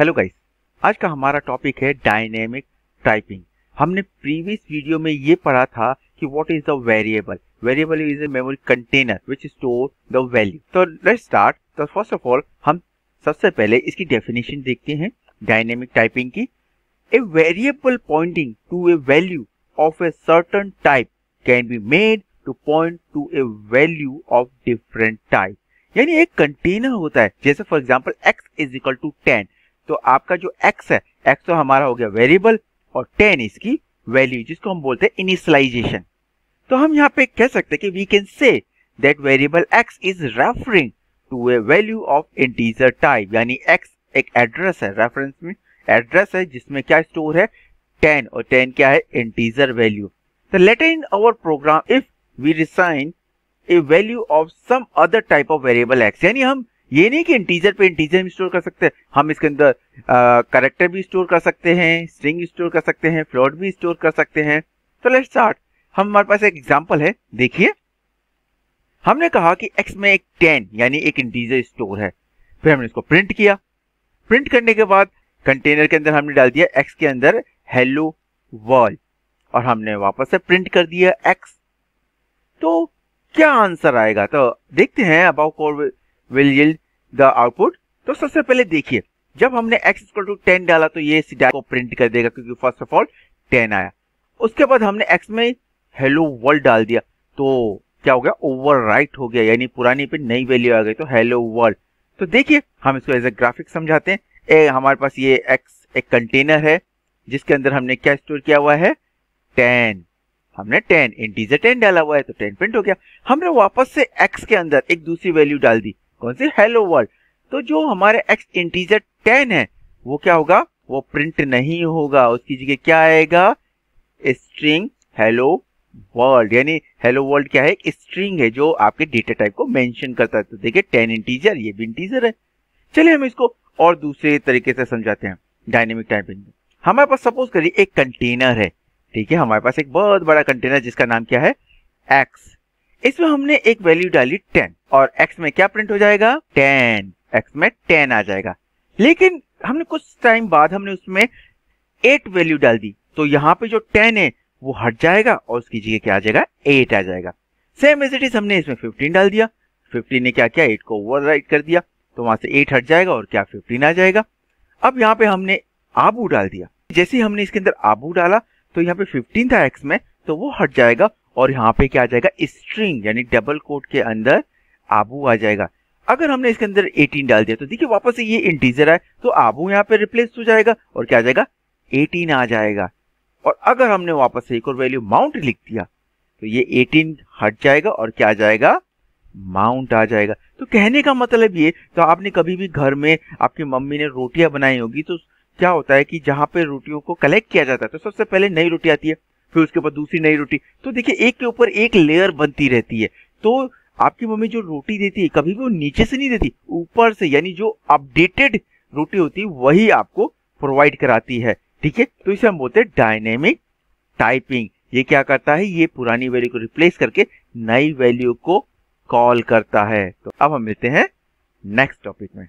hello guys आज का हमारा टॉपिक है डायनेमिक टाइपिंग हमने प्रीवियस वीडियो में ये पढ़ा था कि what is the variable variable is a memory container which store the value तो लेट्स स्टार्ट तो फर्स्ट ऑफ ऑल हम सबसे पहले इसकी डेफिनेशन देखते हैं डायनेमिक टाइपिंग की a variable pointing to a value of a certain type can be made to point to a value of different type यानी एक कंटेनर होता है जैसे for example x is equal to ten तो आपका जो x है एक्स तो हमारा हो गया वेरिएबल और टेन इसकी वैल्यू जिसको हम बोलते हैं इनिशलाइजेशन तो हम यहाँ पे कह सकते हैं कि we can say that variable x is referring to a value of integer type यानी एक्स एक एड्रेस है रेफरेंस में एड्रेस है जिसमें क्या स्टोर है टेन और टेन क्या है इंटीजर वैल्यू तो later in our program if we reassign a value of some other type of variable x यानी हम ये नहीं कि इंटीजर पे इंटीजर भी स्टोर कर सकते हैं हम इसके अंदर करेक्टर भी स्टोर कर सकते हैं स्ट्रिंग स्टोर कर सकते हैं फ्लोट भी स्टोर कर सकते हैं तो लेट स्टार्ट हम हमारे पास एक एग्जाम्पल है देखिए हमने कहा कि एक्स में एक टेन यानी एक इंटीजर स्टोर है फिर हमने इसको प्रिंट किया प्रिंट करने के बाद कंटेनर के अंदर हमने डाल दिया एक्स के अंदर हेलो वर्ल्ड और हमने वापस से प्रिंट कर दिया एक्स तो क्या आंसर आएगा तो देखते हैं about will yield the output तो सबसे पहले देखिए जब हमने x इक्वल टू टेन डाला तो ये सीधा को प्रिंट कर देगा क्योंकि फर्स्ट ऑफ ऑल टेन आया उसके बाद हमने x में हेलो वर्ल्ड डाल दिया तो क्या हो गया ओवर हो गया यानी पुरानी पे नई वैल्यू आ गई तो हेलो वर्ल्ड तो देखिए हम इसको एज ए ग्राफिक समझाते हैं ए, हमारे पास ये x एक कंटेनर है जिसके अंदर हमने क्या स्टोर किया हुआ है टेन हमने टेन इंटीजर टेन डाला हुआ है तो टेन प्रिंट हो गया हमने वापस से एक्स के अंदर एक दूसरी वैल्यू डाल दी कौन सी हेलो वर्ल्ड तो जो हमारे एक्स इंटीजर टेन है वो क्या होगा वो प्रिंट नहीं होगा उसकी जगह क्या आएगा स्ट्रिंग हेलो वर्ल्ड यानी हेलो वर्ल्ड क्या है एक स्ट्रिंग है जो आपके डेटा टाइप को मेंशन करता है तो देखिए टेन इंटीजर ये भी इंटीजर है चलिए हम इसको और दूसरे तरीके से समझाते हैं डायनेमिक टाइपिंग हमारे पास सपोज करिए एक कंटेनर है ठीक है हमारे पास एक बहुत बड़ा कंटेनर जिसका नाम क्या है एक्स इसमें हमने एक वैल्यू डाली टेन और एक्स में क्या प्रिंट हो जाएगा टेन एक्स में टेन आ जाएगा लेकिन हमने कुछ टाइम बाद हमने उसमें एट वैल्यू डाल दी तो यहाँ पे जो टेन है वो हट जाएगा और उसकी जगह क्या आ जाएगा एट आ जाएगा सेम एज इट इज हमने इसमें फिफ्टीन डाल दिया फिफ्टीन ने क्या किया एट को ओवर कर दिया तो वहां से एट हट जाएगा और क्या फिफ्टीन आ जाएगा अब यहाँ पे हमने आबू डाल दिया जैसे ही हमने इसके अंदर आबू डाला तो यहाँ पे फिफ्टीन था एक्स में तो वो हट जाएगा और यहाँ पे क्या आ जाएगा स्ट्रिंग यानी डबल कोट के अंदर आबू आ जाएगा अगर हमने इसके अंदर 18 डाल दिया तो देखिए वापस से ये इंटीजर है तो आबू यहाँ पे रिप्लेस हो जाएगा और क्या आ जाएगा 18 आ जाएगा और अगर हमने वापस से एक और वैल्यू माउंट लिख दिया तो ये 18 हट जाएगा और क्या आ जाएगा माउंट आ जाएगा तो कहने का मतलब ये तो आपने कभी भी घर में आपकी मम्मी ने रोटियां बनाई होगी तो क्या होता है कि जहां पर रोटियों को कलेक्ट किया जाता है तो सबसे पहले नई रोटी आती है फिर उसके ऊपर दूसरी नई रोटी तो देखिए एक के ऊपर एक लेयर बनती रहती है तो आपकी मम्मी जो रोटी देती है कभी भी वो नीचे से नहीं देती ऊपर से यानी जो अपडेटेड रोटी होती है वही आपको प्रोवाइड कराती है ठीक है तो इसे हम बोलते हैं डायनेमिक टाइपिंग ये क्या करता है ये पुरानी वैल्यू को रिप्लेस करके नई वैल्यू को कॉल करता है तो अब हम मिलते हैं नेक्स्ट टॉपिक में